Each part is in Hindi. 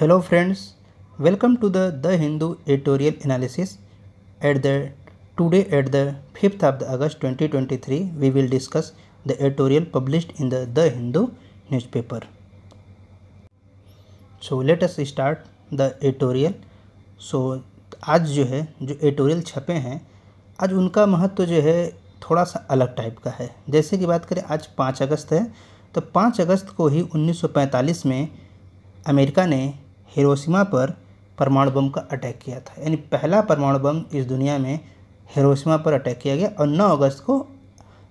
hello friends welcome to the the Hindu editorial analysis at the today at the fifth of the August 2023 we will discuss the editorial published in the the Hindu newspaper so let us start the editorial so आज जो है जो एडिटोरियल छपे हैं आज उनका महत्व जो है थोड़ा सा अलग टाइप का है जैसे कि बात करें आज पाँच अगस्त है तो पाँच अगस्त को ही 1945 में अमेरिका ने हिरोशिमा पर परमाणु बम का अटैक किया था यानी पहला परमाणु बम इस दुनिया में हिरोशिमा पर अटैक किया गया और 9 अगस्त को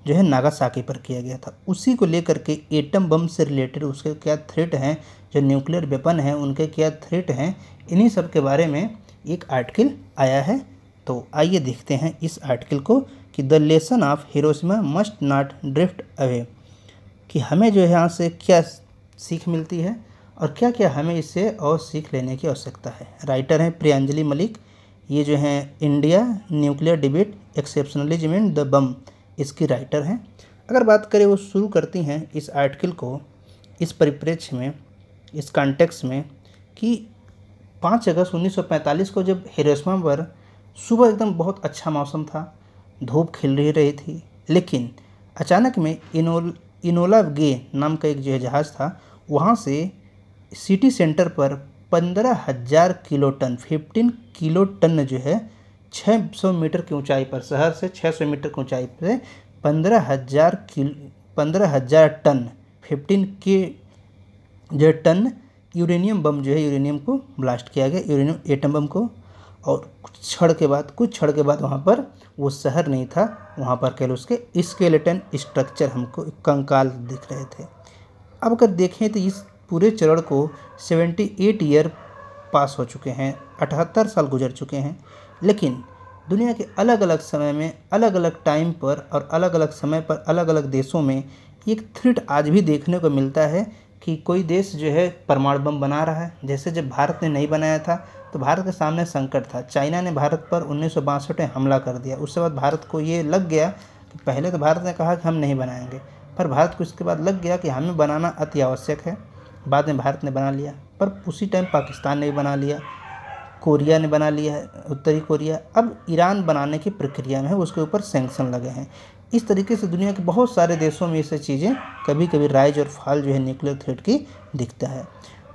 जो है नागासाकी पर किया गया था उसी को लेकर के एटम बम से रिलेटेड उसके क्या थ्रेट हैं जो न्यूक्लियर वेपन हैं उनके क्या थ्रेट हैं इन्हीं सब के बारे में एक आर्टिकल आया है तो आइए देखते हैं इस आर्टिकल को कि the lesson of Hiroshima must not drift away कि हमें जो है यहाँ से क्या सीख मिलती है और क्या क्या हमें इससे और सीख लेने की आवश्यकता है राइटर हैं प्रियांजलि मलिक ये जो हैं India nuclear debate exceptionalism in the bomb इसकी राइटर हैं अगर बात करें वो शुरू करती हैं इस आर्टिकल को इस परिप्रेक्ष्य में इस कॉन्टेक्स्ट में कि पाँच अगस्त 1945 को जब हिरोशमा पर सुबह एकदम बहुत अच्छा मौसम था धूप खिल रही रही थी लेकिन अचानक में इनोल इनोला गे नाम का एक जो जहाज़ था वहाँ से सिटी सेंटर पर पंद्रह हज़ार kiloton fifteen kiloton जो है छः सौ मीटर की ऊंचाई पर शहर से छः सौ मीटर की ऊंचाई पर पंद्रह हज़ार किलो पंद्रह हज़ार टन फिफ्टीन के जो टन यूरेनियम बम जो है यूरेनियम को ब्लास्ट किया गया यूरेनियम एटम बम को और क्षण के बाद कुछ क्षण के बाद वहाँ पर वो शहर नहीं था वहाँ पर कह लो उसके स्केलेटन स्ट्रक्चर हमको कंकाल दिख रहे थे अब अगर देखें तो इस पूरे चरण को 78 ईयर पास हो चुके हैं अठहत्तर साल गुजर चुके हैं लेकिन दुनिया के अलग अलग समय में अलग अलग टाइम पर और अलग अलग समय पर अलग अलग देशों में एक थ्रिट आज भी देखने को मिलता है कि कोई देश जो है परमाणु बम बना रहा है जैसे जब भारत ने नहीं बनाया था तो भारत के सामने संकट था चाइना ने भारत पर उन्नीस में हमला कर दिया उसके बाद भारत को ये लग गया कि पहले तो भारत ने कहा कि हम नहीं बनाएंगे पर भारत को इसके बाद लग गया कि हमें बनाना अति आवश्यक है बाद में भारत ने बना लिया पर उसी टाइम पाकिस्तान ने भी बना लिया कोरिया ने बना लिया है उत्तरी कोरिया अब ईरान बनाने की प्रक्रिया में है उसके ऊपर सेंक्शन लगे हैं इस तरीके से दुनिया के बहुत सारे देशों में ये सब चीज़ें कभी कभी राइज और फाल जो है न्यूक्लियर थ्रेट की दिखता है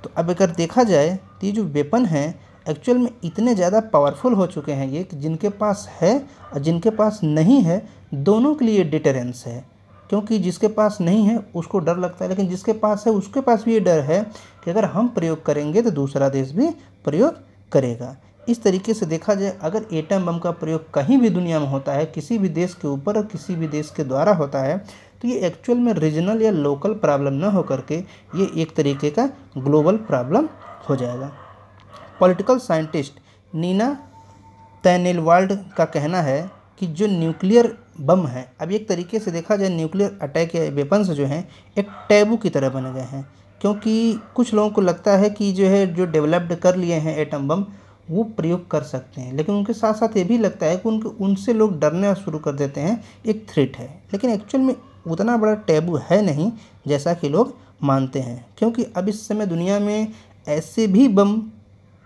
तो अब अगर देखा जाए तो ये जो वेपन हैं एक्चुअल में इतने ज़्यादा पावरफुल हो चुके हैं ये कि जिनके पास है और जिनके पास नहीं है दोनों के लिए डिटेरेंस है क्योंकि जिसके पास नहीं है उसको डर लगता है लेकिन जिसके पास है उसके पास भी ये डर है कि अगर हम प्रयोग करेंगे तो दूसरा देश भी प्रयोग करेगा इस तरीके से देखा जाए अगर एटम बम का प्रयोग कहीं भी दुनिया में होता है किसी भी देश के ऊपर और किसी भी देश के द्वारा होता है तो ये एक्चुअल में रीजनल या लोकल प्रॉब्लम ना होकर के ये एक तरीके का ग्लोबल प्रॉब्लम हो जाएगा पॉलिटिकल साइंटिस्ट नीना तैनिलवाल्ड का कहना है कि जो न्यूक्लियर बम हैं अब एक तरीके से देखा जाए न्यूक्लियर अटैक या वेपन्स जो हैं एक टैबू की तरह बन गए हैं क्योंकि कुछ लोगों को लगता है कि जो है जो डेवलप्ड कर लिए हैं एटम बम वो प्रयोग कर सकते हैं लेकिन उनके साथ साथ ये भी लगता है कि उनके उनसे लोग डरने शुरू कर देते हैं एक थ्रेट है लेकिन एक्चुअल में उतना बड़ा टैबू है नहीं जैसा कि लोग मानते हैं क्योंकि अब इस समय दुनिया में ऐसे भी बम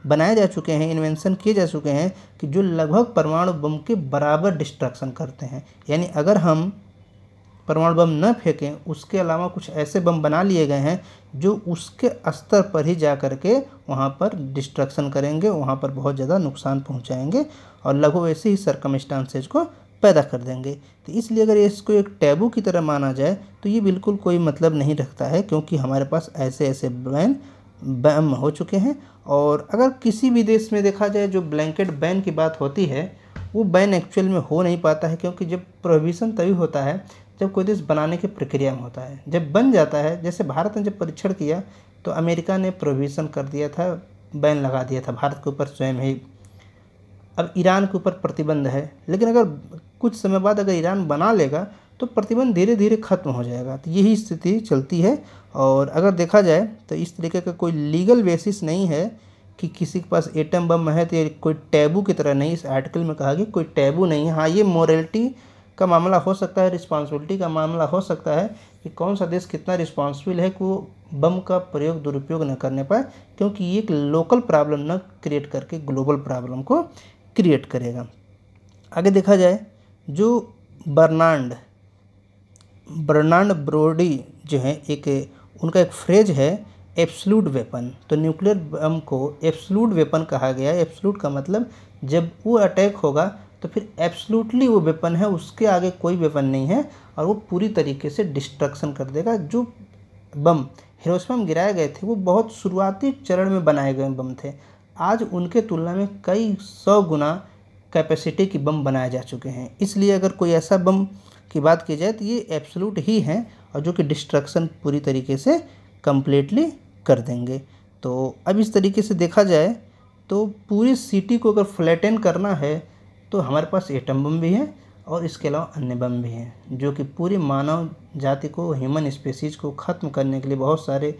बनाए जा चुके हैं इन्वेंशन किए जा चुके हैं कि जो लगभग परमाणु बम के बराबर डिस्ट्रक्शन करते हैं यानी अगर हम परमाणु बम न फेंकें उसके अलावा कुछ ऐसे बम बना लिए गए हैं जो उसके स्तर पर ही जा कर के वहाँ पर डिस्ट्रक्शन करेंगे वहाँ पर बहुत ज़्यादा नुकसान पहुँचाएँगे और लगभग ऐसे ही सरकमस्टांसेज को पैदा कर देंगे तो इसलिए अगर इसको एक टैबू की तरह माना जाए तो ये बिल्कुल कोई मतलब नहीं रखता है क्योंकि हमारे पास ऐसे ऐसे बैन बैम हो चुके हैं और अगर किसी भी देश में देखा जाए जो ब्लैंकेट बैन की बात होती है वो बैन एक्चुअल में हो नहीं पाता है क्योंकि जब प्रोहिबिशन तभी होता है जब कोई देश बनाने की प्रक्रिया में होता है जब बन जाता है जैसे भारत ने जब परीक्षण किया तो अमेरिका ने प्रोहिबिशन कर दिया था बैन लगा दिया था भारत के ऊपर स्वयं ही अब ईरान के ऊपर प्रतिबंध है लेकिन अगर कुछ समय बाद अगर ईरान बना लेगा तो प्रतिबंध धीरे धीरे खत्म हो जाएगा तो यही स्थिति चलती है और अगर देखा जाए तो इस तरीके का कोई लीगल बेसिस नहीं है कि किसी के पास एटम बम है तो ये कोई टैबू की तरह नहीं इस आर्टिकल में कहा गया कोई टैबू नहीं है हाँ ये मॉरेलिटी का मामला हो सकता है रिस्पॉन्सिबिलिटी का मामला हो सकता है कि कौन सा देश कितना रिस्पॉन्सिबल है कि वो बम का प्रयोग दुरुपयोग न करने पाए क्योंकि ये एक लोकल प्रॉब्लम न क्रिएट करके ग्लोबल प्रॉब्लम को क्रिएट करेगा आगे देखा जाए जो बर्नांड बर्नार्ड ब्रोडी जो है एक उनका एक फ्रेज है एब्सलूट वेपन तो न्यूक्लियर बम को एब्सलूट वेपन कहा गया है एब्सलूट का मतलब जब वो अटैक होगा तो फिर एब्सलूटली वो वेपन है उसके आगे कोई वेपन नहीं है और वो पूरी तरीके से डिस्ट्रक्शन कर देगा जो बम हिरोसम गिराए गए थे वो बहुत शुरुआती चरण में बनाए गए बम थे आज उनके तुलना में कई सौ गुना कैपेसिटी की बम बनाए जा चुके हैं इसलिए अगर कोई ऐसा बम की बात की जाए तो ये एब्सोलूट ही हैं और जो कि डिस्ट्रक्शन पूरी तरीके से कम्प्लीटली कर देंगे तो अब इस तरीके से देखा जाए तो पूरी सिटी को अगर फ्लैटन करना है तो हमारे पास एटम बम भी है और इसके अलावा अन्य बम भी हैं जो कि पूरी मानव जाति को ह्यूमन स्पेसीज़ को ख़त्म करने के लिए बहुत सारे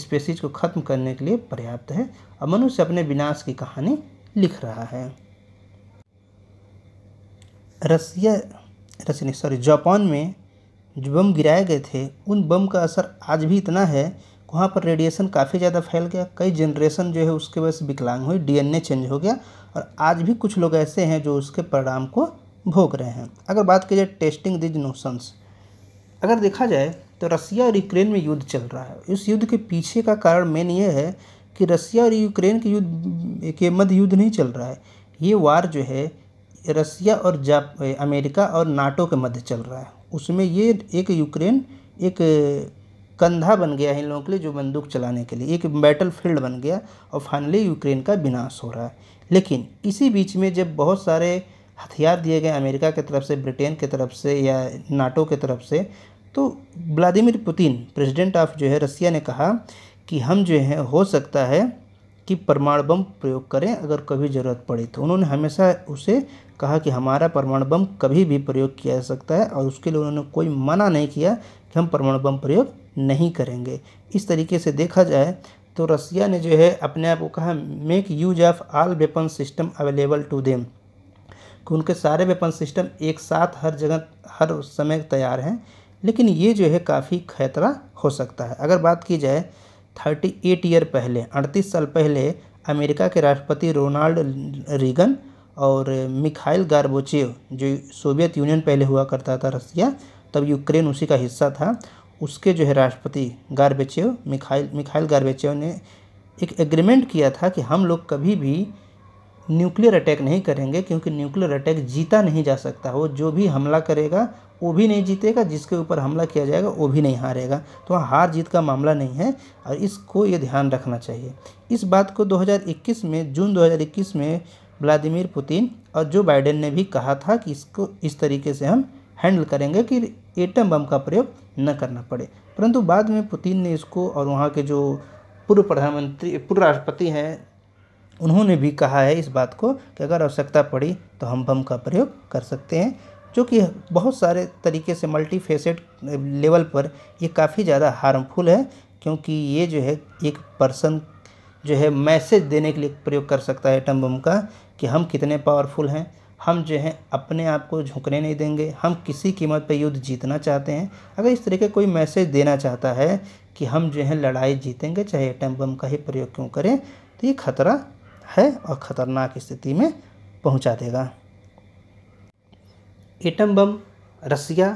स्पेसीज़ को ख़त्म करने के लिए पर्याप्त है और मनुष्य अपने विनाश की कहानी लिख रहा है रसिया रचने सॉरी जापान में जो बम गिराए गए थे उन बम का असर आज भी इतना है वहाँ पर रेडिएशन काफ़ी ज़्यादा फैल गया कई जनरेशन जो है उसके वजह से विकलांग हुई डीएनए चेंज हो गया और आज भी कुछ लोग ऐसे हैं जो उसके परिणाम को भोग रहे हैं अगर बात की जाए टेस्टिंग दिज नोशंस अगर देखा जाए तो रसिया और यूक्रेन में युद्ध चल रहा है इस युद्ध के पीछे का कारण मेन ये है कि रसिया और यूक्रेन के युद्ध के मध्य युद्ध नहीं चल रहा है ये वार जो है रसिया और जाप अमेरिका और नाटो के मध्य चल रहा है उसमें ये एक यूक्रेन एक कंधा बन गया है इन लोगों के लिए जो बंदूक चलाने के लिए एक बैटल फील्ड बन गया और फाइनली यूक्रेन का विनाश हो रहा है लेकिन इसी बीच में जब बहुत सारे हथियार दिए गए अमेरिका की तरफ से ब्रिटेन की तरफ से या नाटो की तरफ से तो व्लादिमिर पुतिन प्रेसिडेंट ऑफ जो है रसिया ने कहा कि हम जो है हो सकता है कि परमाणु बम प्रयोग करें अगर कभी ज़रूरत पड़े तो उन्होंने हमेशा उसे कहा कि हमारा परमाणु बम कभी भी प्रयोग किया जा सकता है और उसके लिए उन्होंने कोई मना नहीं किया कि हम परमाणु बम प्रयोग नहीं करेंगे इस तरीके से देखा जाए तो रसिया ने जो है अपने आप को कहा make use of all weapon system available to them कि उनके सारे वेपन सिस्टम एक साथ हर जगह हर समय तैयार हैं लेकिन ये जो है काफ़ी खतरा हो सकता है अगर बात की जाए थर्टी एट ईयर पहले अड़तीस साल पहले अमेरिका के राष्ट्रपति रोनाल्ड रीगन और मिखाइल गार्बोचेव जो सोवियत यूनियन पहले हुआ करता था रसिया तब यूक्रेन उसी का हिस्सा था उसके जो है राष्ट्रपति गार्बेचेव मिखाइल मिखाइल गार्बेचेव ने एक एग्रीमेंट किया था कि हम लोग कभी भी न्यूक्लियर अटैक नहीं करेंगे क्योंकि न्यूक्लियर अटैक जीता नहीं जा सकता वो जो भी हमला करेगा वो भी नहीं जीतेगा जिसके ऊपर हमला किया जाएगा वो भी नहीं हारेगा तो वहाँ हार जीत का मामला नहीं है और इसको ये ध्यान रखना चाहिए इस बात को 2021 में जून 2021 में व्लादिमिर पुतिन और जो बाइडेन ने भी कहा था कि इसको इस तरीके से हम हैंडल करेंगे कि एटम बम का प्रयोग न करना पड़े परंतु बाद में पुतिन ने इसको और वहाँ के जो पूर्व प्रधानमंत्री पूर्व राष्ट्रपति हैं उन्होंने भी कहा है इस बात को कि अगर आवश्यकता पड़ी तो हम बम का प्रयोग कर सकते हैं चूँकि बहुत सारे तरीके से मल्टी फेसेड लेवल पर ये काफ़ी ज़्यादा हार्मफुल है क्योंकि ये जो है एक पर्सन जो है मैसेज देने के लिए प्रयोग कर सकता है एटम बम का कि हम कितने पावरफुल हैं हम जो है अपने आप को झुकने नहीं देंगे हम किसी कीमत पर युद्ध जीतना चाहते हैं अगर इस तरीके कोई मैसेज देना चाहता है कि हम जो है लड़ाई जीतेंगे चाहे एटम बम का ही प्रयोग क्यों करें तो ये खतरा है और ख़तरनाक स्थिति में पहुंचा देगा atom bomb Russia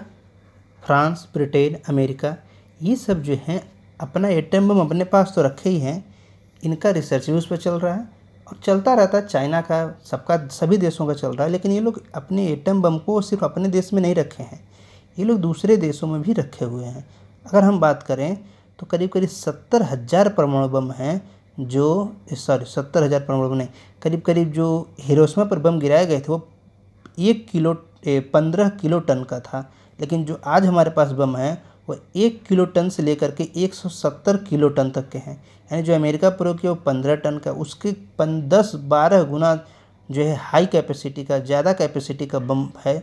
France Britain America ये सब जो हैं अपना एटम बम अपने पास तो रखे ही हैं इनका रिसर्च भी उस पर चल रहा है और चलता रहता है चाइना का सबका सभी देशों का चल रहा है लेकिन ये लोग अपने एटम बम को सिर्फ अपने देश में नहीं रखे हैं ये लोग दूसरे देशों में भी रखे हुए हैं अगर हम बात करें तो करीब करीब सत्तर हज़ार परमाणु बम हैं जो सॉरी सत्तर हज़ार परमाणु बम नहीं करीब करीब जो हिरोसमा पर बम गिराए गए थे वो एक किलो पंद्रह किलो टन का था लेकिन जो आज हमारे पास बम है वो एक किलो टन से लेकर के एक सौ सत्तर किलो टन तक के हैं यानी जो अमेरिका प्रयोग किया वो पंद्रह टन का उसके पन दस बारह गुना जो है हाई कैपेसिटी का ज़्यादा कैपेसिटी का बम है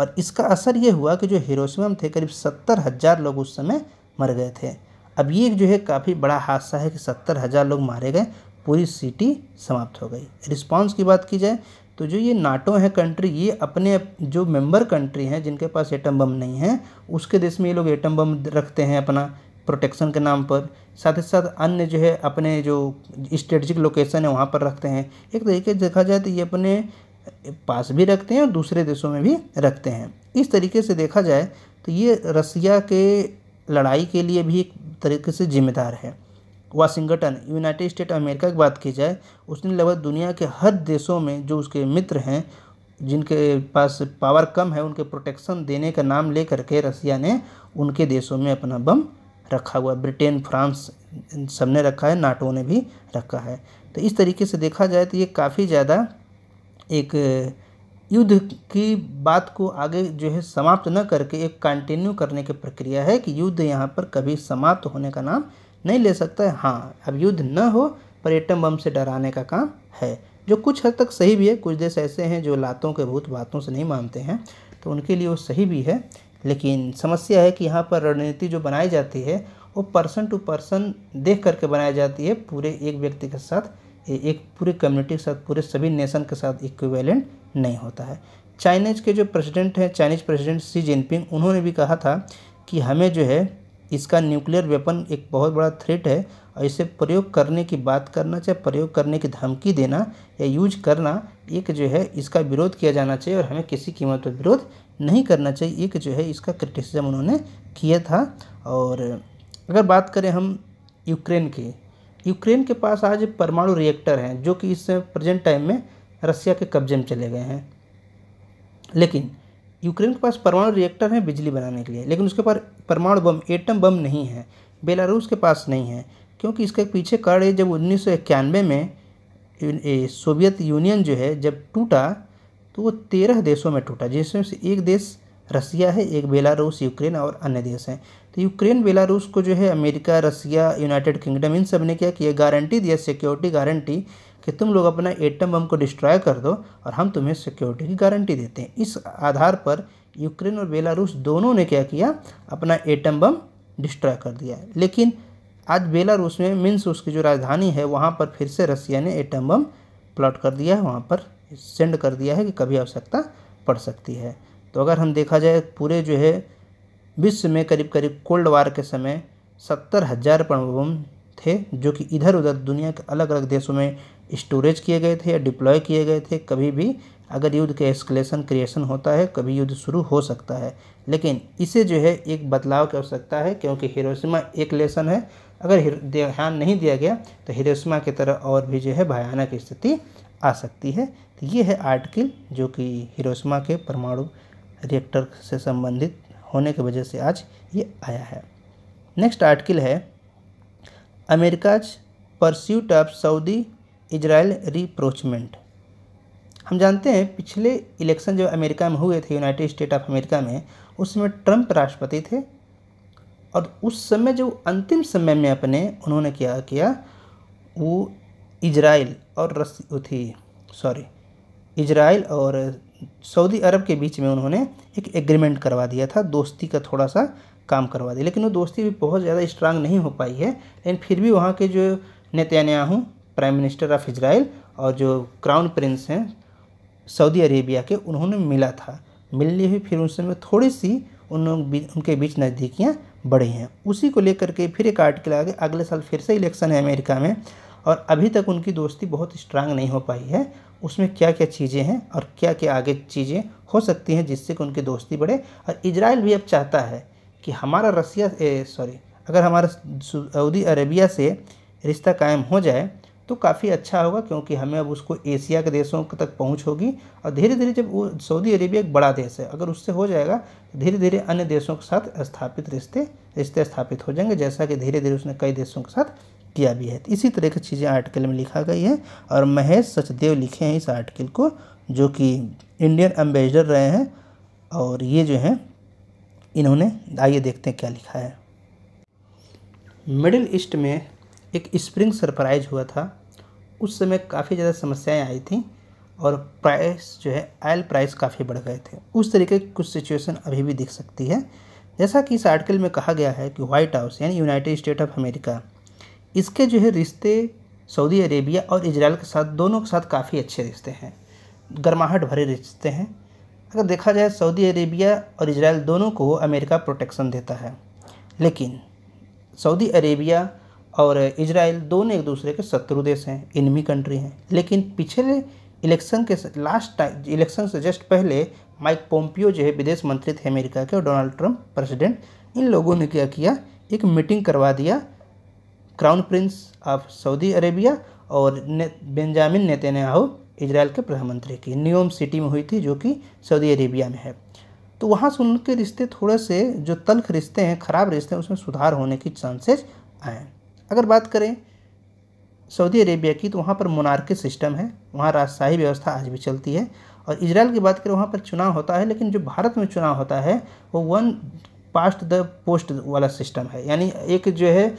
और इसका असर ये हुआ कि जो हिरोशिमा थे करीब सत्तर हज़ार लोग उस समय मर गए थे अब ये जो है काफ़ी बड़ा हादसा है कि सत्तर हज़ार लोग मारे गए पूरी सिटी समाप्त हो गई रिस्पांस की बात की जाए तो जो ये नाटो है कंट्री ये अपने जो मेंबर कंट्री हैं जिनके पास एटम बम नहीं है उसके देश में ये लोग एटम बम रखते हैं अपना प्रोटेक्शन के नाम पर साथ ही साथ अन्य जो है अपने जो स्ट्रेटजिक लोकेशन है वहाँ पर रखते हैं एक तरीके से देखा जाए तो ये अपने पास भी रखते हैं और दूसरे देशों में भी रखते हैं इस तरीके से देखा जाए तो ये रसिया के लड़ाई के लिए भी एक तरीके से जिम्मेदार है वाशिंगटन यूनाइटेड स्टेट अमेरिका की बात की जाए उसने लगभग दुनिया के हर देशों में जो उसके मित्र हैं जिनके पास पावर कम है उनके प्रोटेक्शन देने का नाम ले करके रसिया ने उनके देशों में अपना बम रखा हुआ ब्रिटेन फ्रांस सब ने रखा है नाटो ने भी रखा है तो इस तरीके से देखा जाए तो ये काफ़ी ज़्यादा एक युद्ध की बात को आगे जो है समाप्त न करके एक कंटिन्यू करने की प्रक्रिया है कि युद्ध यहाँ पर कभी समाप्त होने का नाम नहीं ले सकता है हाँ अब युद्ध न हो पर एटम बम से डराने का काम है जो कुछ हद तक सही भी है कुछ देश ऐसे हैं जो लातों के भूत बातों से नहीं मानते हैं तो उनके लिए वो सही भी है लेकिन समस्या है कि यहाँ पर रणनीति जो बनाई जाती है वो पर्सन टू पर्सन देख करके बनाई जाती है पूरे एक व्यक्ति के साथ एक पूरे कम्युनिटी के साथ पूरे सभी नेशन के साथ इक्वेलेंट नहीं होता है चाइनीज के जो प्रेसिडेंट हैं चाइनीज प्रेसिडेंट सी जिनपिंग उन्होंने भी कहा था कि हमें जो है इसका न्यूक्लियर वेपन एक बहुत बड़ा थ्रेट है और इसे प्रयोग करने की बात करना चाहे प्रयोग करने की धमकी देना या यूज करना एक जो है इसका विरोध किया जाना चाहिए और हमें किसी कीमत पर विरोध नहीं करना चाहिए एक जो है इसका क्रिटिसिज्म उन्होंने किया था और अगर बात करें हम यूक्रेन के यूक्रेन के पास आज परमाणु रिएक्टर हैं जो कि इस प्रजेंट टाइम में रसिया के कब्जे में चले गए हैं लेकिन यूक्रेन के पास परमाणु रिएक्टर हैं बिजली बनाने के लिए लेकिन उसके पास परमाणु बम एटम बम नहीं है बेलारूस के पास नहीं है क्योंकि इसके पीछे कारण है जब उन्नीस में सोवियत यूनियन जो है जब टूटा तो वो तेरह देशों में टूटा जिसमें से एक देश रसिया है एक बेलारूस यूक्रेन और अन्य देश हैं तो यूक्रेन बेलारूस को जो है अमेरिका रसिया यूनाइटेड किंगडम इन सब ने क्या किया गारंटी दिया सिक्योरिटी गारंटी कि तुम लोग अपना एटम बम को डिस्ट्रॉय कर दो और हम तुम्हें सिक्योरिटी की गारंटी देते हैं इस आधार पर यूक्रेन और बेलारूस दोनों ने क्या किया अपना एटम बम डिस्ट्रॉय कर दिया लेकिन आज बेलारूस में मीन्स उसकी जो राजधानी है वहाँ पर फिर से रसिया ने एटम बम प्लॉट कर दिया है वहाँ पर सेंड कर दिया है कि कभी आवश्यकता पड़ सकती है तो अगर हम देखा जाए पूरे जो है विश्व में करीब करीब कोल्ड वार के समय सत्तर हज़ार परमाणु बम थे जो कि इधर उधर दुनिया के अलग अलग देशों में स्टोरेज किए गए थे या डिप्लॉय किए गए थे कभी भी अगर युद्ध के एस्केलेशन क्रिएशन होता है कभी युद्ध शुरू हो सकता है लेकिन इसे जो है एक बदलाव की आवश्यकता है क्योंकि हिरोशिमा एक लेसन है अगर ध्यान नहीं दिया गया तो हिरोशिमा की तरह और भी जो है भयानक स्थिति आ सकती है तो ये है आर्टिकल जो कि हिरोशिमा के परमाणु रिएक्टर से संबंधित होने की वजह से आज ये आया है नेक्स्ट आर्टिकल है America's pursuit of Saudi Israel rapprochement हम जानते हैं पिछले इलेक्शन जो अमेरिका में हुए थे यूनाइटेड स्टेट ऑफ अमेरिका में उसमें ट्रंप राष्ट्रपति थे और उस समय जो अंतिम समय में अपने उन्होंने क्या किया वो इजराइल और रस थी सॉरी इजराइल और सऊदी अरब के बीच में उन्होंने एक एग्रीमेंट करवा दिया था दोस्ती का थोड़ा सा काम करवा दिया लेकिन वो दोस्ती भी बहुत ज़्यादा स्ट्रांग नहीं हो पाई है लेकिन फिर भी वहाँ के जो Netanyahu prime minister of Israel और जो क्राउन प्रिंस हैं सऊदी अरेबिया के उन्होंने मिला था मिलने हुई फिर उनसे समय थोड़ी सी उन उनके बीच नज़दीकियाँ बढ़ी हैं उसी को लेकर के फिर एक आर्टिकल आ गया अगले साल फिर से इलेक्शन है अमेरिका में और अभी तक उनकी दोस्ती बहुत स्ट्रांग नहीं हो पाई है उसमें क्या क्या चीज़ें हैं और क्या क्या आगे चीज़ें हो सकती हैं जिससे कि उनकी दोस्ती बढ़े और इजराइल भी अब चाहता है कि हमारा रसिया सॉरी अगर हमारा सऊदी अरेबिया से रिश्ता कायम हो जाए तो काफ़ी अच्छा होगा क्योंकि हमें अब उसको एशिया के देशों तक पहुंच होगी और धीरे धीरे जब वो सऊदी अरेबिया एक बड़ा देश है अगर उससे हो जाएगा धीरे धीरे अन्य देशों के साथ स्थापित रिश्ते रिश्ते स्थापित हो जाएंगे जैसा कि धीरे धीरे उसने कई देशों के साथ किया भी है इसी तरह की चीज़ें आर्टिकल में लिखा गई है और महेश सचदेव लिखे हैं इस आर्टिकल को जो कि इंडियन एम्बेसडर रहे हैं और ये जो हैं इन्होंने आइए देखते हैं क्या लिखा है मिडिल ईस्ट में एक स्प्रिंग सरप्राइज हुआ था उस समय काफ़ी ज़्यादा समस्याएं आई थी और प्राइस जो है आयल प्राइस काफ़ी बढ़ गए थे उस तरीके की कुछ सिचुएशन अभी भी दिख सकती है जैसा कि इस आर्टिकल में कहा गया है कि व्हाइट हाउस यानी यूनाइटेड स्टेट ऑफ अमेरिका इसके जो है रिश्ते सऊदी अरेबिया और इसराइल के साथ दोनों के साथ काफ़ी अच्छे रिश्ते हैं गर्माहट भरे रिश्ते हैं अगर देखा जाए सऊदी अरेबिया और इसराइल दोनों को अमेरिका प्रोटेक्शन देता है लेकिन सऊदी अरेबिया और इजराइल दोनों एक दूसरे के शत्रु देश हैं इनमी कंट्री हैं लेकिन पिछले इलेक्शन के लास्ट टाइम इलेक्शन से जस्ट पहले माइक पोम्पियो जो है विदेश मंत्री थे अमेरिका के और डोनाल्ड ट्रंप प्रेसिडेंट इन लोगों ने क्या किया एक मीटिंग करवा दिया crown prince of Saudi Arabia और ने, बेंजामिन नेतन्याहू इसराइल के प्रधानमंत्री की न्यूम सिटी में हुई थी जो कि सऊदी अरेबिया में है तो वहाँ से उनके रिश्ते थोड़े से जो तल्ख रिश्ते हैं ख़राब रिश्ते हैं उसमें सुधार होने की चांसेस आए अगर बात करें सऊदी अरेबिया की तो वहाँ पर मोनार्की सिस्टम है वहाँ राजशाही व्यवस्था आज भी चलती है और इसराइल की बात करें वहाँ पर चुनाव होता है लेकिन जो भारत में चुनाव होता है वो वन पास्ट द पोस्ट वाला सिस्टम है यानी एक जो है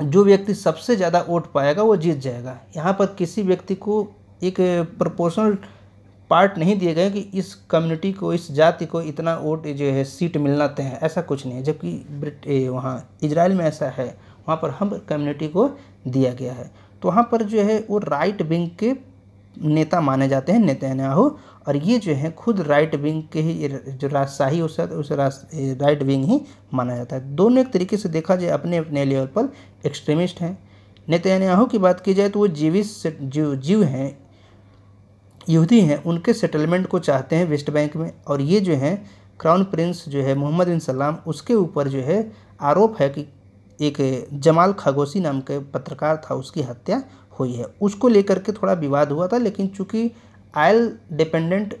जो व्यक्ति सबसे ज़्यादा वोट पाएगा वो जीत जाएगा यहाँ पर किसी व्यक्ति को एक प्रोपोर्शनल पार्ट नहीं दिए गए कि इस कम्युनिटी को इस जाति को इतना वोट जो है सीट मिलना तय है ऐसा कुछ नहीं है जबकि वहाँ इसराइल में ऐसा है वहाँ पर हम कम्युनिटी को दिया गया है तो वहाँ पर जो है वो राइट विंग के नेता माने जाते हैं नेतन्याहू और ये जो है खुद राइट विंग के ही जो राजशाही उस उस राइट विंग ही माना जाता है दोनों एक तरीके से देखा जाए अपने अपने लेवल पर एक्सट्रीमिस्ट हैं नेतन्याहू की बात की जाए तो वो जीविस जीव जीव हैं यहूदी हैं उनके सेटलमेंट को चाहते हैं वेस्ट बैंक में और ये जो हैं क्राउन प्रिंस जो है मोहम्मद बिन सलाम उसके ऊपर जो है आरोप है कि एक जमाल खगोसी नाम के पत्रकार था उसकी हत्या हुई है उसको लेकर के थोड़ा विवाद हुआ था लेकिन चूंकि आयल डिपेंडेंट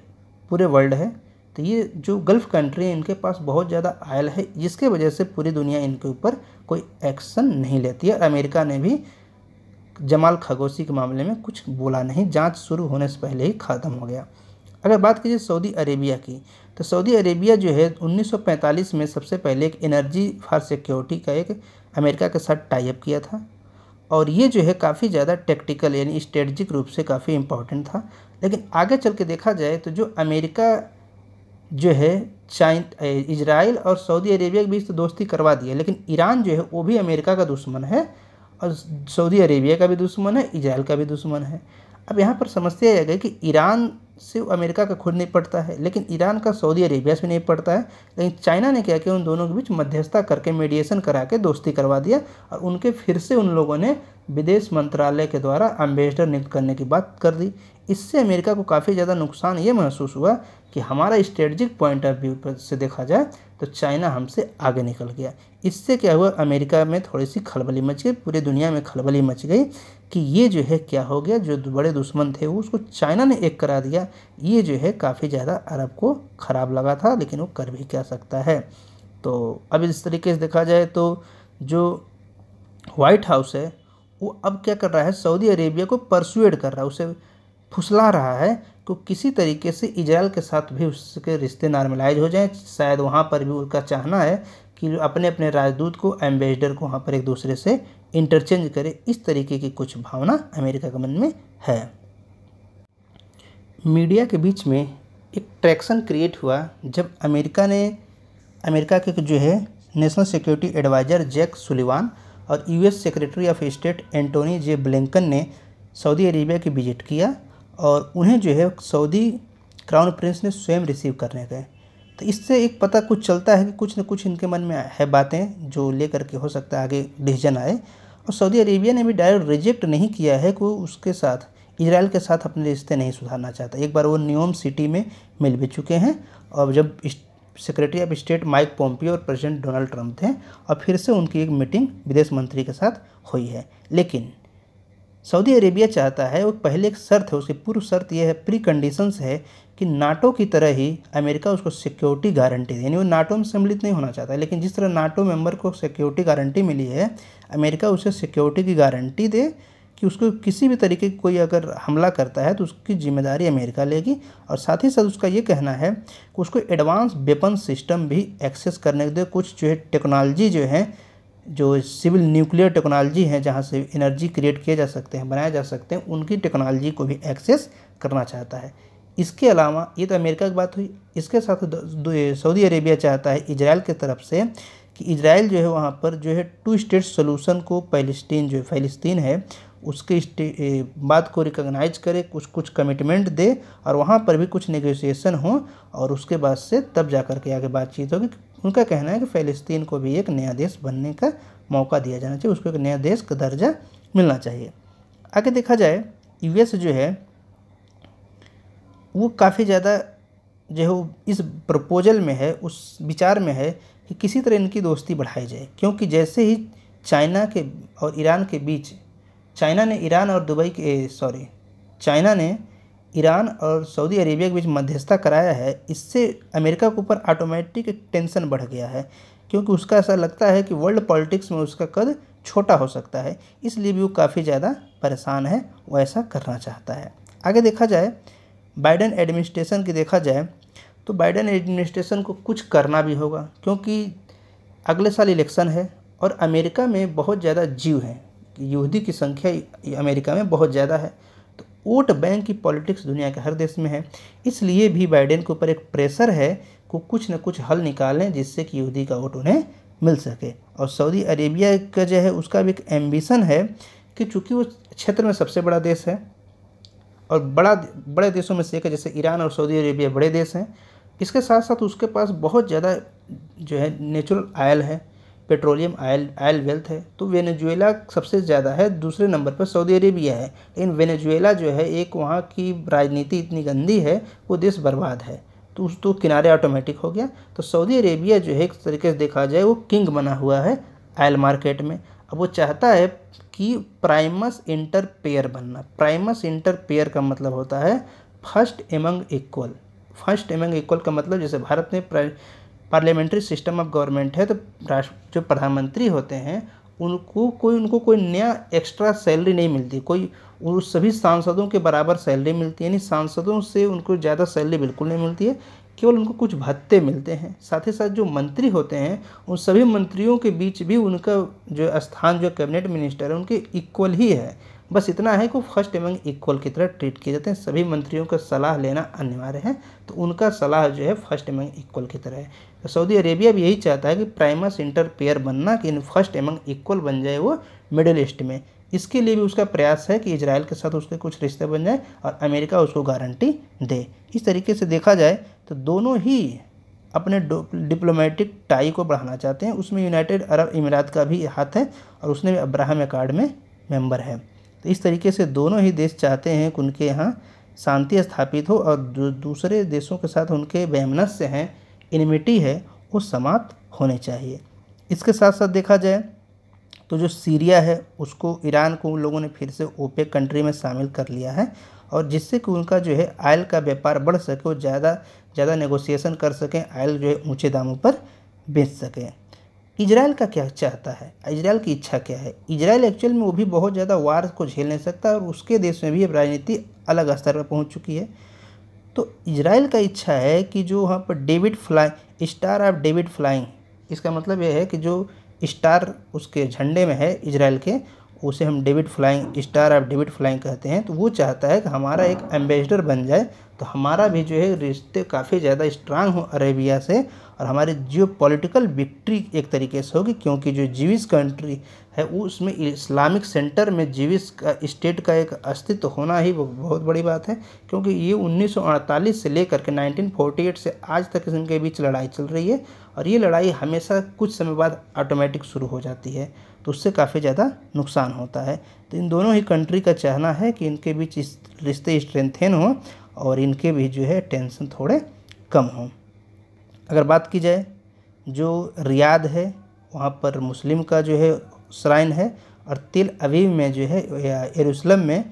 पूरे वर्ल्ड है तो ये जो गल्फ़ कंट्री है इनके पास बहुत ज़्यादा आयल है जिसके वजह से पूरी दुनिया इनके ऊपर कोई एक्शन नहीं लेती है अमेरिका ने भी जमाल खगोसी के मामले में कुछ बोला नहीं जांच शुरू होने से पहले ही ख़त्म हो गया अगर बात कीजिए सऊदी अरेबिया की तो सऊदी अरेबिया जो है 1945 में सबसे पहले एक एनर्जी फॉर सिक्योरिटी का एक अमेरिका के साथ टाइप किया था और ये जो है काफ़ी ज़्यादा टेक्टिकल यानी स्ट्रेटजिक रूप से काफ़ी इम्पॉर्टेंट था लेकिन आगे चल के देखा जाए तो जो अमेरिका जो है चाइन इजराइल और सऊदी अरेबिया के बीच तो दोस्ती करवा दी है लेकिन ईरान जो है वो भी अमेरिका का दुश्मन है और सऊदी अरेबिया का भी दुश्मन है इजराइल का भी दुश्मन है अब यहाँ पर समझते आ जाएगा कि ईरान सिर्फ अमेरिका का खुद नहीं पड़ता है लेकिन ईरान का सऊदी अरेबिया से नहीं पड़ता है लेकिन चाइना ने क्या किया उन दोनों के बीच मध्यस्थता करके मेडिएशन करा के दोस्ती करवा दिया और उनके फिर से उन लोगों ने विदेश मंत्रालय के द्वारा अम्बेसडर नियुक्त करने की बात कर दी इससे अमेरिका को काफ़ी ज़्यादा नुकसान ये महसूस हुआ कि हमारा स्ट्रेटजिक पॉइंट ऑफ व्यू पर से देखा जाए तो चाइना हमसे आगे निकल गया इससे क्या हुआ अमेरिका में थोड़ी सी खलबली मच गई पूरी दुनिया में खलबली मच गई कि ये जो है क्या हो गया जो बड़े दुश्मन थे उसको चाइना ने एक करा दिया ये जो है काफ़ी ज़्यादा अरब को ख़राब लगा था लेकिन वो कर भी क्या सकता है तो अब इस तरीके से देखा जाए तो जो वाइट हाउस है वो अब क्या कर रहा है सऊदी अरेबिया को परसुएड कर रहा है उसे फुसला रहा है कि किसी तरीके से इजराइल के साथ भी उसके रिश्ते नॉर्मलाइज हो जाएं शायद वहाँ पर भी उनका चाहना है कि अपने अपने राजदूत को एम्बेसडर को वहाँ पर एक दूसरे से इंटरचेंज करें इस तरीके की कुछ भावना अमेरिका के मन में है मीडिया के बीच में एक ट्रैक्शन क्रिएट हुआ जब अमेरिका ने अमेरिका के जो है national security adviser Jake Sullivan और US secretary of state Antony J Blinken ने सऊदी अरेबिया की विजिट किया और उन्हें जो है सऊदी क्राउन प्रिंस ने स्वयं रिसीव करने गए तो इससे एक पता कुछ चलता है कि कुछ न कुछ इनके मन में है बातें जो लेकर के हो सकता है आगे डिसीजन आए और सऊदी अरेबिया ने भी डायरेक्ट रिजेक्ट नहीं किया है कि उसके साथ इसराइल के साथ अपने रिश्ते नहीं सुधारना चाहता एक बार वो न्योम सिटी में मिल भी चुके हैं और जब secretary of state Mike Pompeo और प्रेसिडेंट डोनाल्ड ट्रंप थे और फिर से उनकी एक मीटिंग विदेश मंत्री के साथ हुई है लेकिन सऊदी अरेबिया चाहता है वो पहले एक शर्त है उसकी पूर्व शर्त यह है प्री कंडीशंस है कि नाटो की तरह ही अमेरिका उसको सिक्योरिटी गारंटी दे यानी वो नाटो में सम्मिलित नहीं होना चाहता है लेकिन जिस तरह नाटो मेंबर को सिक्योरिटी गारंटी मिली है अमेरिका उसे सिक्योरिटी की गारंटी दे कि उसको किसी भी तरीके की कोई अगर हमला करता है तो उसकी जिम्मेदारी अमेरिका लेगी और साथ ही साथ उसका ये कहना है कि उसको एडवांस वेपन सिस्टम भी एक्सेस करने के दे कुछ जो है टेक्नोलॉजी जो है जो सिविल न्यूक्लियर टेक्नोलॉजी है जहाँ से एनर्जी क्रिएट किए जा सकते हैं बनाए जा सकते हैं उनकी टेक्नोलॉजी को भी एक्सेस करना चाहता है इसके अलावा ये तो अमेरिका की बात हुई इसके साथ सऊदी अरेबिया चाहता है इसराइल की तरफ से कि इसराइल जो है वहाँ पर जो है टू स्टेट सोलूसन को फैलस्तीन जो है फैलस्तीन है उसके बात को रिकॉग्नाइज करे कुछ कुछ कमिटमेंट दे और वहाँ पर भी कुछ नेगोशिएशन हो और उसके बाद से तब जा कर के आगे बातचीत होगी उनका कहना है कि फ़लस्तीन को भी एक नया देश बनने का मौका दिया जाना चाहिए उसको एक नया देश का दर्जा मिलना चाहिए आगे देखा जाए यूएस जो है वो काफ़ी ज़्यादा जो है इस प्रपोजल में है उस विचार में है कि किसी तरह इनकी दोस्ती बढ़ाई जाए क्योंकि जैसे ही चाइना के और ईरान के बीच चाइना ने ईरान और दुबई के सॉरी चाइना ने ईरान और सऊदी अरेबिया के बीच मध्यस्थता कराया है इससे अमेरिका के ऊपर ऑटोमेटिक टेंशन बढ़ गया है क्योंकि उसका ऐसा लगता है कि वर्ल्ड पॉलिटिक्स में उसका कद छोटा हो सकता है इसलिए भी वो काफ़ी ज़्यादा परेशान है वो ऐसा करना चाहता है आगे देखा जाए बाइडन एडमिनिस्ट्रेशन की देखा जाए तो बाइडन एडमिनिस्ट्रेशन को कुछ करना भी होगा क्योंकि अगले साल इलेक्शन है और अमेरिका में बहुत ज़्यादा जीव हैं यहूदी की संख्या अमेरिका में बहुत ज़्यादा है तो वोट बैंक की पॉलिटिक्स दुनिया के हर देश में है इसलिए भी बाइडेन के ऊपर एक प्रेशर है को कुछ न कुछ हल निकालें जिससे कि यहूदी का वोट उन्हें मिल सके और सऊदी अरेबिया का जो है उसका भी एक एम्बिशन है कि चूँकि वो क्षेत्र में सबसे बड़ा देश है और बड़ा बड़े देशों में से एक है जैसे ईरान और सऊदी अरेबिया बड़े देश हैं इसके साथ साथ उसके पास बहुत ज़्यादा जो है नेचुरल आयल है पेट्रोलियम आयल आयल वेल्थ है तो वेनेजुएला सबसे ज़्यादा है दूसरे नंबर पर सऊदी अरेबिया है लेकिन वेनेजुएला जो है एक वहाँ की राजनीति इतनी गंदी है वो देश बर्बाद है तो उस तो किनारे ऑटोमेटिक हो गया तो सऊदी अरेबिया जो है एक तरीके से देखा जाए वो किंग बना हुआ है आयल मार्केट में अब वो चाहता है कि प्राइमस इंटरपेयर बनना प्राइमस इंटरपेयर का मतलब होता है first among equal first among equal का मतलब जैसे भारत ने पार्लियामेंट्री सिस्टम ऑफ गवर्नमेंट है तो राष्ट्र जो प्रधानमंत्री होते हैं उनको कोई उनको कोई नया एक्स्ट्रा सैलरी नहीं मिलती कोई उन सभी सांसदों के बराबर सैलरी मिलती है यानी सांसदों से उनको ज़्यादा सैलरी बिल्कुल नहीं मिलती है केवल उनको कुछ भत्ते मिलते हैं साथ ही साथ जो मंत्री होते हैं उन सभी मंत्रियों के बीच भी उनका जो स्थान जो कैबिनेट मिनिस्टर है उनके इक्वल ही है बस इतना है कि फर्स्ट एमंग इक्वल की तरह ट्रीट किए जाते हैं सभी मंत्रियों का सलाह लेना अनिवार्य है तो उनका सलाह जो है फर्स्ट एमंग इक्वल की तरह है तो सऊदी अरेबिया भी यही चाहता है कि प्राइमस इंटर पेयर बनना कि फर्स्ट एमंग इक्वल बन जाए वो मिडिल ईस्ट में इसके लिए भी उसका प्रयास है कि इसराइल के साथ उसके कुछ रिश्ते बन जाए और अमेरिका उसको गारंटी दे इस तरीके से देखा जाए तो दोनों ही अपने डिप्लोमेटिक टाई को बढ़ाना चाहते हैं उसमें यूनाइटेड अरब इमारात का भी हाथ है और उसने भी अब्राहम एकार्ड में मेंबर है तो इस तरीके से दोनों ही देश चाहते हैं कि उनके यहाँ शांति स्थापित हो और जो दूसरे देशों के साथ उनके वैमनस्य हैं इनमिटी है वो समाप्त होने चाहिए इसके साथ साथ देखा जाए तो जो सीरिया है उसको ईरान को उन लोगों ने फिर से ओपे कंट्री में शामिल कर लिया है और जिससे कि उनका जो है आयल का व्यापार बढ़ सके और ज़्यादा ज़्यादा नेगोशिएशन कर सकें आयल जो है ऊँचे दामों पर बेच सकें इसराइल का क्या चाहता है इसराइल की इच्छा क्या है इसराइल एक्चुअल में वो भी बहुत ज़्यादा वार को झेल नहीं सकता और उसके देश में भी अब राजनीति अलग स्तर पर पहुंच चुकी है तो इसराइल का इच्छा है कि जो वहाँ पर David flying star of David flying इसका मतलब यह है कि जो स्टार उसके झंडे में है इसराइल के उसे हम David flying star of David flying कहते हैं तो वो चाहता है कि हमारा एक एम्बेसडर बन जाए तो हमारा भी जो है रिश्ते काफ़ी ज़्यादा स्ट्रांग हो अरेबिया से और हमारी जियो पोलिटिकल विक्ट्री एक तरीके से होगी क्योंकि जो जीविस कंट्री है उसमें इस्लामिक सेंटर में जीविस का स्टेट का एक अस्तित्व होना ही बहुत बड़ी बात है क्योंकि ये 1948 से लेकर के 1948 से आज तक इनके बीच लड़ाई चल रही है और ये लड़ाई हमेशा कुछ समय बाद ऑटोमेटिक शुरू हो जाती है तो उससे काफ़ी ज़्यादा नुकसान होता है तो इन दोनों ही कंट्री का चाहना है कि इनके बीच इस रिश्ते स्ट्रेंथेन हों और इनके भी जो है टेंशन थोड़े कम हों अगर बात की जाए जो रियाद है वहाँ पर मुस्लिम का जो है श्राइन है और तिल अवीव में जो है यरूशलम में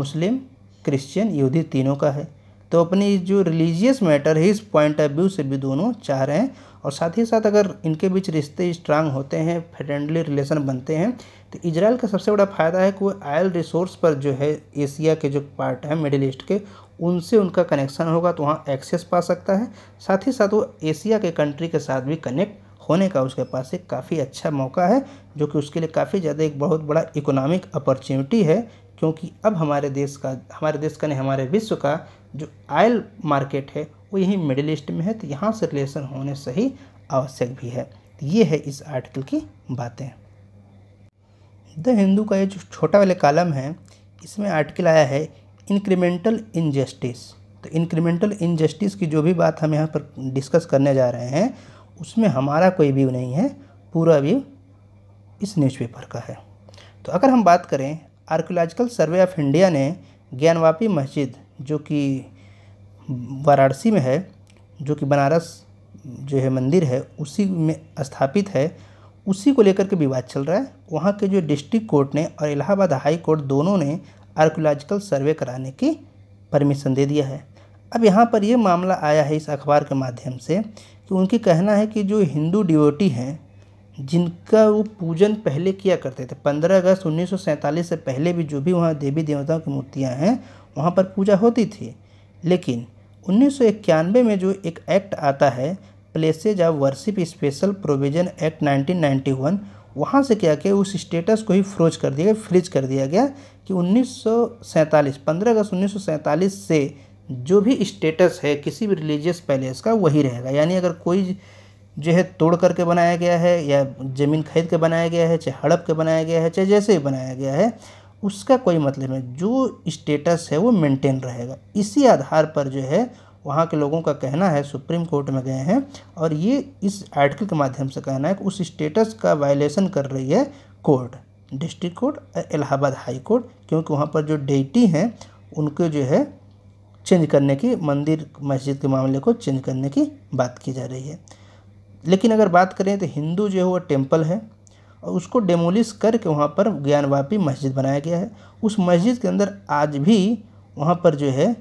मुस्लिम क्रिश्चियन यहूदी तीनों का है तो अपनी जो रिलीजियस मैटर है इस पॉइंट ऑफ व्यू से भी दोनों चाह रहे हैं और साथ ही साथ अगर इनके बीच रिश्ते स्ट्रांग होते हैं फ्रेंडली रिलेशन बनते हैं तो इसराइल का सबसे बड़ा फ़ायदा है कि वो आयल रिसोर्स पर जो है एशिया के जो पार्ट हैं मिडिल ईस्ट के उनसे उनका कनेक्शन होगा तो वहाँ एक्सेस पा सकता है साथ ही साथ वो एशिया के कंट्री के साथ भी कनेक्ट होने का उसके पास एक काफ़ी अच्छा मौका है जो कि उसके लिए काफ़ी ज़्यादा एक बहुत बड़ा इकोनॉमिक अपॉर्चुनिटी है क्योंकि अब हमारे देश का हमारे देश का नहीं हमारे विश्व का जो आयल मार्केट है वो यही मिडिल ईस्ट में है तो यहाँ से रिलेशन होने से ही आवश्यक भी है तो ये है इस आर्टिकल की बातें द हिंदू का ये जो छोटा वाले कालम है इसमें आर्टिकल आया है इंक्रीमेंटल इनजस्टिस तो इंक्रीमेंटल इनजस्टिस की जो भी बात हम यहाँ पर डिस्कस करने जा रहे हैं उसमें हमारा कोई व्यू नहीं है पूरा व्यू इस न्यूज़पेपर का है तो अगर हम बात करें आर्कोलॉजिकल सर्वे ऑफ इंडिया ने ज्ञानवापी मस्जिद जो कि वाराणसी में है जो कि बनारस जो है मंदिर है उसी में स्थापित है उसी को लेकर के विवाद चल रहा है वहाँ के जो डिस्ट्रिक्ट कोर्ट ने और इलाहाबाद हाई कोर्ट दोनों ने आर्कोलॉजिकल सर्वे कराने की परमिशन दे दिया है अब यहाँ पर ये मामला आया है इस अखबार के माध्यम से कि उनकी कहना है कि जो हिंदू डिवोटी हैं जिनका वो पूजन पहले किया करते थे पंद्रह अगस्त उन्नीस से पहले भी जो भी वहाँ देवी देवताओं की मूर्तियाँ हैं वहाँ पर पूजा होती थी लेकिन उन्नीस में जो एक एक्ट आता है places of worship special provision act 1991 वहाँ से क्या किया उस स्टेटस को ही फ्रोज कर दिया गया फ्रिज कर दिया गया कि उन्नीस पंद्रह अगस्त उन्नीस से जो भी स्टेटस है किसी भी रिलीजियस पैलेस का वही रहेगा यानी अगर कोई जो है तोड़ करके बनाया गया है या ज़मीन खरीद के बनाया गया है चाहे हड़प के बनाया गया है चाहे जैसे ही बनाया गया है उसका कोई मतलब नहीं जो स्टेटस है वो मेंटेन रहेगा इसी आधार पर जो है वहाँ के लोगों का कहना है सुप्रीम कोर्ट में गए हैं और ये इस आर्टिकल के माध्यम से कहना है कि उस स्टेटस का वायलेशन कर रही है कोर्ट डिस्ट्रिक्ट कोर्ट और इलाहाबाद हाई कोर्ट क्योंकि वहाँ पर जो डेटी हैं उनके जो है चेंज करने की मंदिर मस्जिद के मामले को चेंज करने की बात की जा रही है लेकिन अगर बात करें तो हिंदू जो है वो टेम्पल है और उसको डेमोलिश करके वहाँ पर ज्ञानवापी मस्जिद बनाया गया है उस मस्जिद के अंदर आज भी वहाँ पर जो है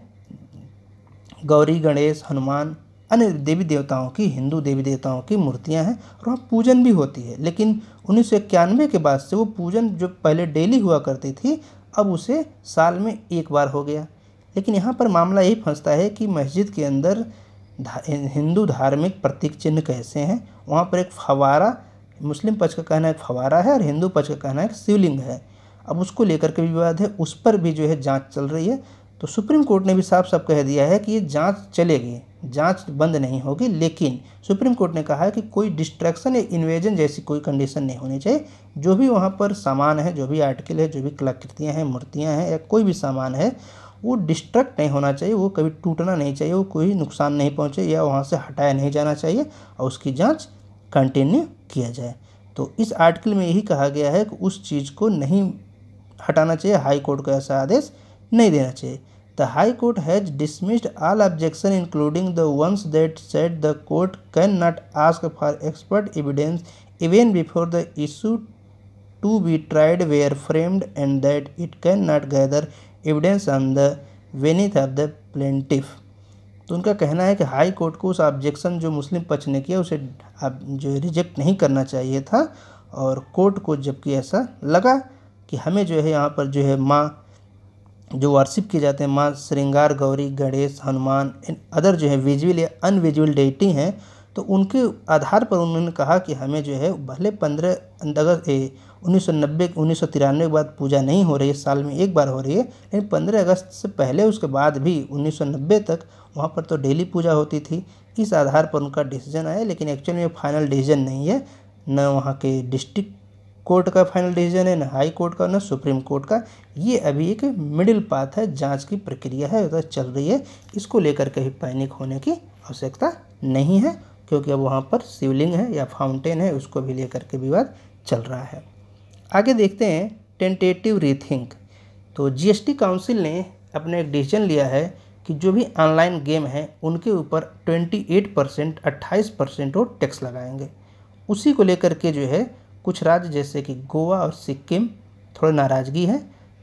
गौरी गणेश हनुमान अन्य देवी देवताओं की हिंदू देवी देवताओं की मूर्तियां हैं और वहाँ पूजन भी होती है लेकिन उन्नीस के बाद से वो पूजन जो पहले डेली हुआ करती थी अब उसे साल में एक बार हो गया लेकिन यहाँ पर मामला यही फंसता है कि मस्जिद के अंदर हिंदू धार्मिक प्रतीक चिन्ह कैसे हैं वहाँ पर एक फवारा मुस्लिम पक्ष का कहना एक फवारा है और हिंदू पक्ष का कहना एक शिवलिंग है अब उसको लेकर के विवाद है उस पर भी जो है जांच चल रही है तो सुप्रीम कोर्ट ने भी साफ साफ कह दिया है कि ये जांच चलेगी जांच बंद नहीं होगी लेकिन सुप्रीम कोर्ट ने कहा है कि कोई डिस्ट्रैक्शन या इन्वेजन जैसी कोई कंडीशन नहीं होनी चाहिए जो भी वहाँ पर सामान है जो भी आर्टिकल है जो भी कलाकृतियाँ हैं मूर्तियाँ हैं या कोई भी सामान है वो डिस्ट्रक्ट नहीं होना चाहिए वो कभी टूटना नहीं चाहिए वो कोई नुकसान नहीं पहुँचे या वहाँ से हटाया नहीं जाना चाहिए और उसकी जाँच कंटिन्यू किया जाए तो इस आर्टिकल में यही कहा गया है कि उस चीज़ को नहीं हटाना चाहिए हाई कोर्ट को ऐसा आदेश नहीं देना चाहिए the high court has dismissed all objection including the ones that said the court can not ask for expert evidence even before the issue to be tried were framed and that it can not gather evidence on the वेनिथ ऑफ द प्लेंटिफ तो उनका कहना है कि हाई कोर्ट को उस ऑब्जेक्शन जो मुस्लिम पक्ष ने किया उसे जो रिजेक्ट नहीं करना चाहिए था और कोर्ट को जबकि ऐसा लगा कि हमें जो है यहाँ पर जो है माँ जो वार्सिप किए जाते हैं माँ श्रृंगार गौरी गणेश हनुमान इन अदर जो है विजुअल या अनविजुअल डेटी हैं तो उनके आधार पर उन्होंने कहा कि हमें जो है भले पंद्रह अगस्त उन्नीस सौ नब्बे उन्नीस सौ तिरानवे के बाद पूजा नहीं हो रही है साल में एक बार हो रही है लेकिन पंद्रह अगस्त से पहले उसके बाद भी उन्नीस सौ नब्बे तक वहाँ पर तो डेली पूजा होती थी इस आधार पर उनका डिसीजन आया लेकिन एक्चुअल में फाइनल डिसीजन नहीं है न वहाँ के डिस्ट्रिक्ट कोर्ट का फाइनल डिसीजन है न हाई कोर्ट का न सुप्रीम कोर्ट का ये अभी एक मिडिल पाथ है जांच की प्रक्रिया है तो चल रही है इसको लेकर कहीं पैनिक होने की आवश्यकता नहीं है क्योंकि अब वहाँ पर शिवलिंग है या फाउंटेन है उसको भी लेकर के विवाद चल रहा है आगे देखते हैं टेंटेटिव रीथिंक तो जीएसटी काउंसिल ने अपने एक डिसीजन लिया है कि जो भी ऑनलाइन गेम है उनके ऊपर 28 परसेंट अट्ठाईस परसेंट वो टैक्स लगाएंगे उसी को लेकर के जो है कुछ राज्य जैसे कि गोवा और सिक्किम थोड़े नाराज़गी है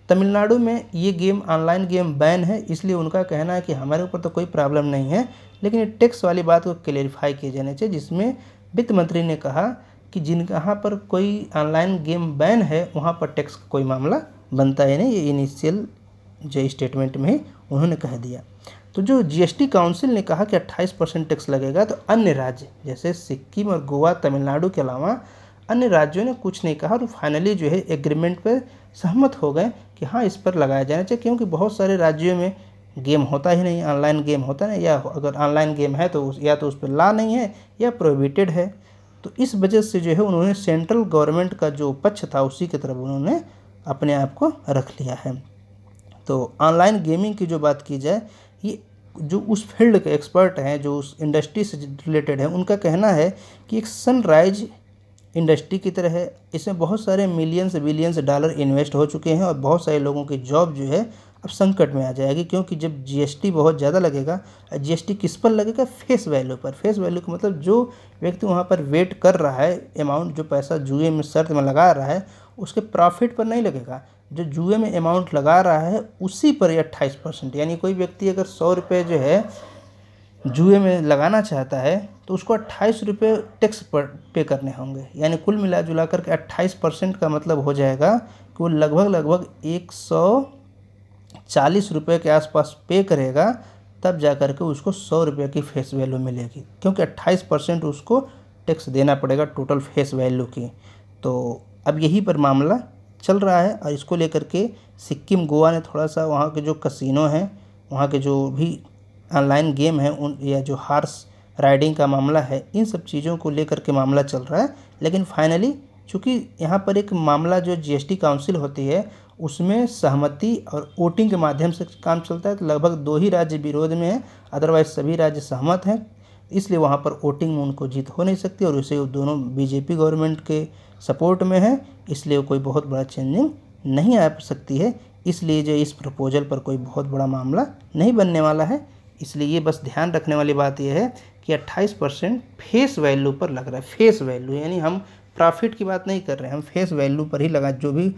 तमिलनाडु में ये गेम ऑनलाइन गेम बैन है इसलिए उनका कहना है कि हमारे ऊपर तो कोई प्रॉब्लम नहीं है लेकिन ये टैक्स वाली बात को क्लेरिफाई किए जाने चाहिए जिसमें वित्त मंत्री ने कहा कि जिन कहाँ पर कोई ऑनलाइन गेम बैन है वहाँ पर टैक्स का कोई मामला बनता है नहीं ये इनिशियल जो स्टेटमेंट में उन्होंने कह दिया तो जो जीएसटी काउंसिल ने कहा कि 28 परसेंट टैक्स लगेगा तो अन्य राज्य जैसे सिक्किम और गोवा तमिलनाडु के अलावा अन्य राज्यों ने कुछ नहीं कहा और फाइनली जो है एग्रीमेंट पर सहमत हो गए कि हाँ इस पर लगाया जाना चाहिए क्योंकि बहुत सारे राज्यों में गेम होता ही नहीं ऑनलाइन गेम होता नहीं या अगर ऑनलाइन गेम है तो उस या तो उस पर ला नहीं है या प्रोहिबिटेड है तो इस वजह से जो है उन्होंने सेंट्रल गवर्नमेंट का जो पक्ष था उसी की तरफ उन्होंने अपने आप को रख लिया है तो ऑनलाइन गेमिंग की जो बात की जाए ये जो उस फील्ड के एक्सपर्ट हैं जो उस इंडस्ट्री से रिलेटेड हैं उनका कहना है कि एक सनराइज इंडस्ट्री की तरह है इसमें बहुत सारे मिलियंस बिलियंस डॉलर इन्वेस्ट हो चुके हैं और बहुत सारे लोगों की जॉब जो है अब संकट में आ जाएगी क्योंकि जब जीएसटी बहुत ज़्यादा लगेगा जीएसटी किस पर लगेगा फेस वैल्यू पर फेस वैल्यू का मतलब जो व्यक्ति वहाँ पर वेट कर रहा है अमाउंट जो पैसा जुए में शर्त में लगा रहा है उसके प्रॉफिट पर नहीं लगेगा जो जुए में अमाउंट लगा रहा है उसी पर ही अट्ठाईस परसेंट यानी कोई व्यक्ति अगर सौ रुपये जो है जुए में लगाना चाहता है तो उसको अट्ठाईस रुपये टैक्स पर पे करने होंगे यानी कुल मिला जुला करके अट्ठाईस परसेंट का मतलब हो जाएगा कि वो लगभग लगभग एक सौ चालीस रुपये के आसपास पे करेगा तब जा करके के उसको सौ रुपये की फेस वैल्यू मिलेगी क्योंकि अट्ठाईस परसेंट उसको टैक्स देना पड़ेगा टोटल फेस वैल्यू की तो अब यही पर मामला चल रहा है और इसको लेकर के सिक्किम गोवा ने थोड़ा सा वहाँ के जो कसिनो हैं वहाँ के जो भी ऑनलाइन गेम हैं उन या जो हार्स राइडिंग का मामला है इन सब चीज़ों को लेकर के मामला चल रहा है लेकिन फाइनली चूँकि यहाँ पर एक मामला जो जीएसटी काउंसिल होती है उसमें सहमति और वोटिंग के माध्यम से काम चलता है तो लगभग दो ही राज्य विरोध में है अदरवाइज सभी राज्य सहमत हैं इसलिए वहाँ पर वोटिंग में उनको जीत हो नहीं सकती और वो दोनों बीजेपी गवर्नमेंट के सपोर्ट में है इसलिए कोई बहुत बड़ा चेंजिंग नहीं आ सकती है इसलिए जो इस प्रपोजल पर कोई बहुत बड़ा मामला नहीं बनने वाला है इसलिए ये बस ध्यान रखने वाली बात यह है कि 28 परसेंट फेस वैल्यू पर लग रहा है फेस वैल्यू यानी हम प्रॉफिट की बात नहीं कर रहे हैं हम फेस वैल्यू पर ही लगा जो भी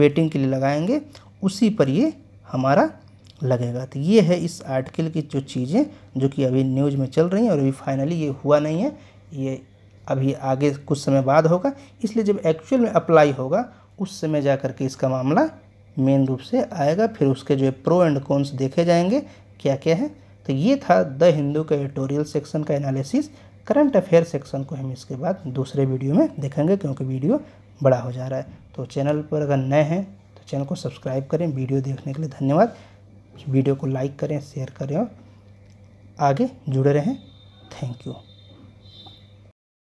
वेटिंग के लिए लगाएंगे उसी पर ये हमारा लगेगा तो ये है इस आर्टिकल की जो चीज़ें जो कि अभी न्यूज़ में चल रही हैं और अभी फाइनली ये हुआ नहीं है ये अभी आगे कुछ समय बाद होगा इसलिए जब एक्चुअल में अप्लाई होगा उस समय जा करके इसका मामला मेन रूप से आएगा फिर उसके जो है प्रो एंड कॉन्स देखे जाएंगे क्या क्या है तो ये था द हिंदू का एडिटोरियल सेक्शन का एनालिसिस करंट अफेयर सेक्शन को हम इसके बाद दूसरे वीडियो में देखेंगे क्योंकि वीडियो बड़ा हो जा रहा है तो चैनल पर अगर नए हैं तो चैनल को सब्सक्राइब करें वीडियो देखने के लिए धन्यवाद वीडियो को लाइक करें शेयर करें और आगे जुड़े रहें थैंक यू